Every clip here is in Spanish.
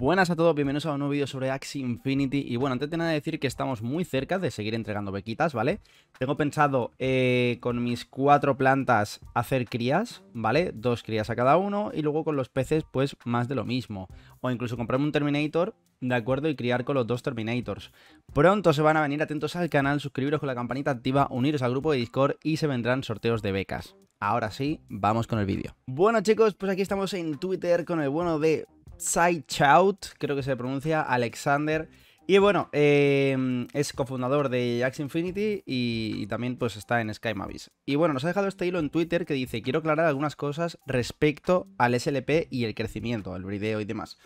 Buenas a todos, bienvenidos a un nuevo vídeo sobre Axie Infinity Y bueno, antes de nada decir que estamos muy cerca de seguir entregando bequitas, ¿vale? Tengo pensado eh, con mis cuatro plantas hacer crías, ¿vale? Dos crías a cada uno y luego con los peces pues más de lo mismo O incluso comprarme un Terminator, ¿de acuerdo? Y criar con los dos Terminators Pronto se van a venir atentos al canal, suscribiros con la campanita activa, uniros al grupo de Discord y se vendrán sorteos de becas Ahora sí, vamos con el vídeo Bueno chicos, pues aquí estamos en Twitter con el bueno de Tsaichout, creo que se pronuncia, Alexander. Y bueno, em, es cofundador de Axe Infinity y, también pues está en Sky Mavis. Y bueno, nos ha dejado este hilo en Twitter que dice, quiero aclarar algunas cosas respecto al SLP y el crecimiento, el brideo y demás.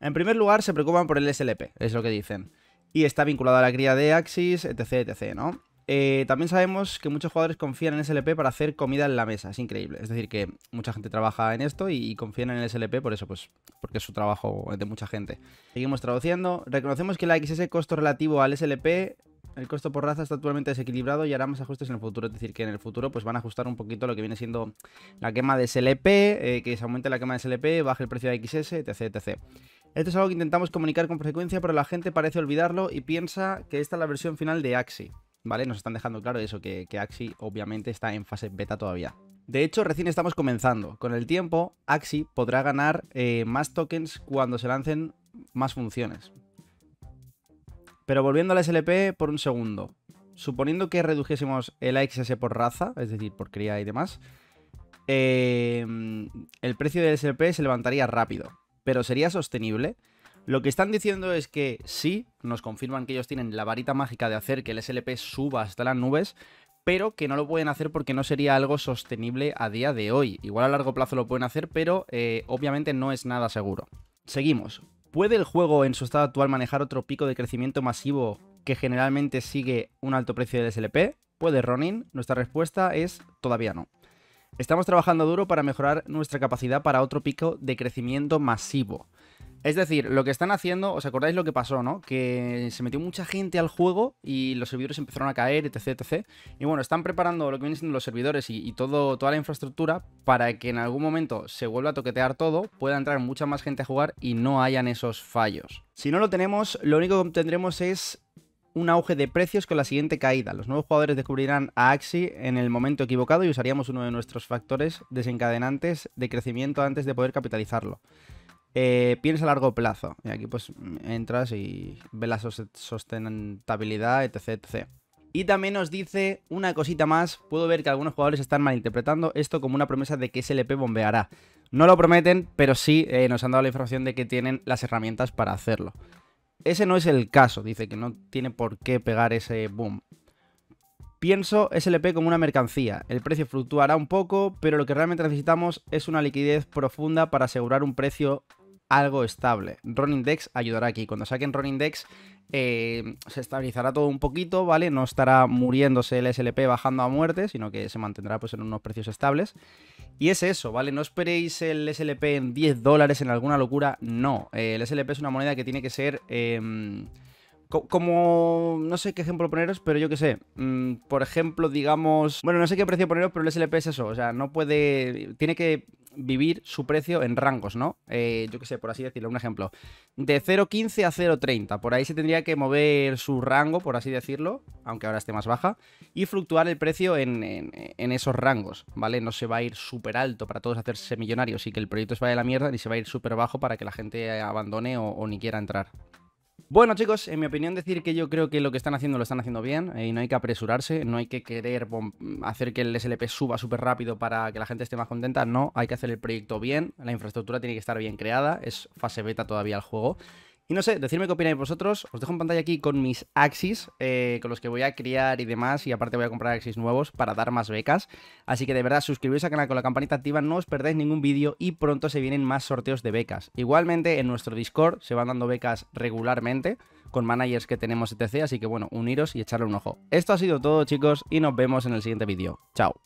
En primer lugar, se preocupan por el SLP, es lo que dicen. Y está vinculado a la cría de Axis, etc, etc, ¿no? Eh, también sabemos que muchos jugadores confían en SLP para hacer comida en la mesa, es increíble. Es decir, que mucha gente trabaja en esto y, confían en el SLP por eso, pues, porque es su trabajo de mucha gente. Seguimos traduciendo. Reconocemos que la XS costo relativo al SLP, el costo por raza está actualmente desequilibrado y hará más ajustes en el futuro. Es decir, que en el futuro pues van a ajustar un poquito lo que viene siendo la quema de SLP, eh, que se aumente la quema de SLP, baje el precio de XS, etc, etc. Esto es algo que intentamos comunicar con frecuencia, pero la gente parece olvidarlo y piensa que esta es la versión final de Axie ¿vale? Nos están dejando claro eso, que, que Axi obviamente está en fase beta todavía. De hecho, recién estamos comenzando. Con el tiempo, Axi podrá ganar eh, más tokens cuando se lancen más funciones. Pero volviendo al SLP por un segundo. Suponiendo que redujésemos el AXS por raza, es decir, por cría y demás, eh, el precio del SLP se levantaría rápido. Pero ¿sería sostenible? Lo que están diciendo es que sí, nos confirman que ellos tienen la varita mágica de hacer que el SLP suba hasta las nubes, pero que no lo pueden hacer porque no sería algo sostenible a día de hoy. Igual a largo plazo lo pueden hacer, pero eh, obviamente no es nada seguro. Seguimos. ¿Puede el juego en su estado actual manejar otro pico de crecimiento masivo que generalmente sigue un alto precio del SLP? ¿Puede Ronin? Nuestra respuesta es todavía no. Estamos trabajando duro para mejorar nuestra capacidad para otro pico de crecimiento masivo. Es decir, lo que están haciendo, ¿os acordáis lo que pasó, no? Que se metió mucha gente al juego y los servidores empezaron a caer, etc, etc. Y bueno, están preparando lo que vienen siendo los servidores y, toda la infraestructura para que en algún momento se vuelva a toquetear todo, pueda entrar mucha más gente a jugar y no hayan esos fallos. Si no lo tenemos, lo único que obtendremos es un auge de precios con la siguiente caída. Los nuevos jugadores descubrirán a Axi en el momento equivocado y usaríamos uno de nuestros factores desencadenantes de crecimiento antes de poder capitalizarlo. Eh, piensa a largo plazo. Y aquí pues entras y ves la sostenibilidad, etc, etc. Y también nos dice una cosita más. Puedo ver que algunos jugadores están malinterpretando esto como una promesa de que SLP bombeará. No lo prometen, pero sí eh, nos han dado la información de que tienen las herramientas para hacerlo. Ese no es el caso, dice que no tiene por qué pegar ese boom. Pienso SLP como una mercancía. El precio fluctuará un poco, pero lo que realmente necesitamos es una liquidez profunda para asegurar un precio algo estable. Ronindex ayudará aquí. Cuando saquen Ronindex Index eh, se estabilizará todo un poquito, ¿vale? No estará muriéndose el SLP bajando a muerte, sino que se mantendrá pues en unos precios estables. Y es eso, ¿vale? No esperéis el SLP en 10 dólares, en alguna locura, no. Eh, el SLP es una moneda que tiene que ser... Em, como, no sé qué ejemplo poneros, pero yo qué sé, mm, por ejemplo, digamos, bueno, no sé qué precio poneros, pero el SLP es eso, o sea, no puede, tiene que vivir su precio en rangos, ¿no? Eh, yo qué sé, por así decirlo, un ejemplo. De 0.15 a 0.30, por ahí se tendría que mover su rango, por así decirlo, aunque ahora esté más baja, y fluctuar el precio en, esos rangos, ¿vale? No se va a ir súper alto para todos hacerse millonarios y que el proyecto se vaya a la mierda, ni se va a ir súper bajo para que la gente abandone o ni quiera entrar. Bueno chicos, en mi opinión decir que yo creo que lo que están haciendo lo están haciendo bien eh, y no hay que apresurarse, no hay que querer hacer que el SLP suba súper rápido para que la gente esté más contenta, no, hay que hacer el proyecto bien, la infraestructura tiene que estar bien creada, es fase beta todavía el juego y no sé, decirme qué opináis vosotros. Os dejo en pantalla aquí con mis Axis, eh, con los que voy a criar y demás. Y aparte voy a comprar Axis nuevos para dar más becas. Así que de verdad, suscribiros al canal con la campanita activa, no os perdáis ningún vídeo y pronto se vienen más sorteos de becas. Igualmente en nuestro Discord se van dando becas regularmente con managers que tenemos etc. Así que bueno, uniros y echarle un ojo. Esto ha sido todo chicos y nos vemos en el siguiente vídeo. Chao.